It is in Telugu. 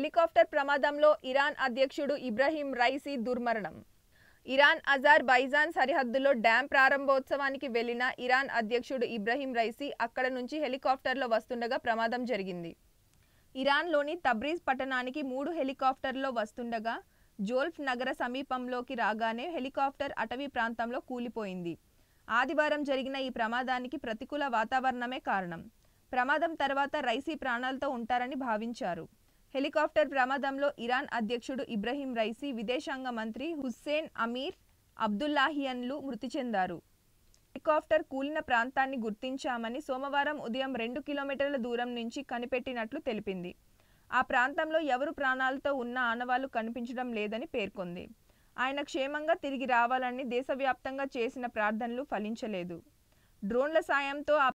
హెలికాప్టర్ ప్రమాదంలో ఇరాన్ అధ్యక్షుడు ఇబ్రహీం రైసీ దుర్మరణం ఇరాన్ అజార్ బైజాన్ సరిహద్దులో డ్యాం ప్రారంభోత్సవానికి వెళ్లిన ఇరాన్ అధ్యక్షుడు ఇబ్రహీం రైసీ అక్కడ నుంచి హెలికాప్టర్లో వస్తుండగా ప్రమాదం జరిగింది ఇరాన్లోని తబ్రీజ్ పట్టణానికి మూడు హెలికాప్టర్లో వస్తుండగా జోల్ఫ్ నగర సమీపంలోకి రాగానే హెలికాప్టర్ అటవీ ప్రాంతంలో కూలిపోయింది ఆదివారం జరిగిన ఈ ప్రమాదానికి ప్రతికూల వాతావరణమే కారణం ప్రమాదం తర్వాత రైసీ ప్రాణాలతో ఉంటారని భావించారు హెలికాప్టర్ ప్రమాదంలో ఇరాన్ అధ్యక్షుడు ఇబ్రహీం రైసీ విదేశాంగ మంత్రి హుస్సేన్ అమీర్ అబ్దుల్లాహియన్లు మృతి చెందారు హెలికాప్టర్ కూలిన ప్రాంతాన్ని గుర్తించామని సోమవారం ఉదయం రెండు కిలోమీటర్ల దూరం నుంచి కనిపెట్టినట్లు తెలిపింది ఆ ప్రాంతంలో ఎవరు ప్రాణాలతో ఉన్న ఆనవాళ్లు కనిపించడం లేదని పేర్కొంది ఆయన క్షేమంగా తిరిగి రావాలని దేశవ్యాప్తంగా చేసిన ప్రార్థనలు ఫలించలేదు డ్రోన్ల సాయంతో ఆ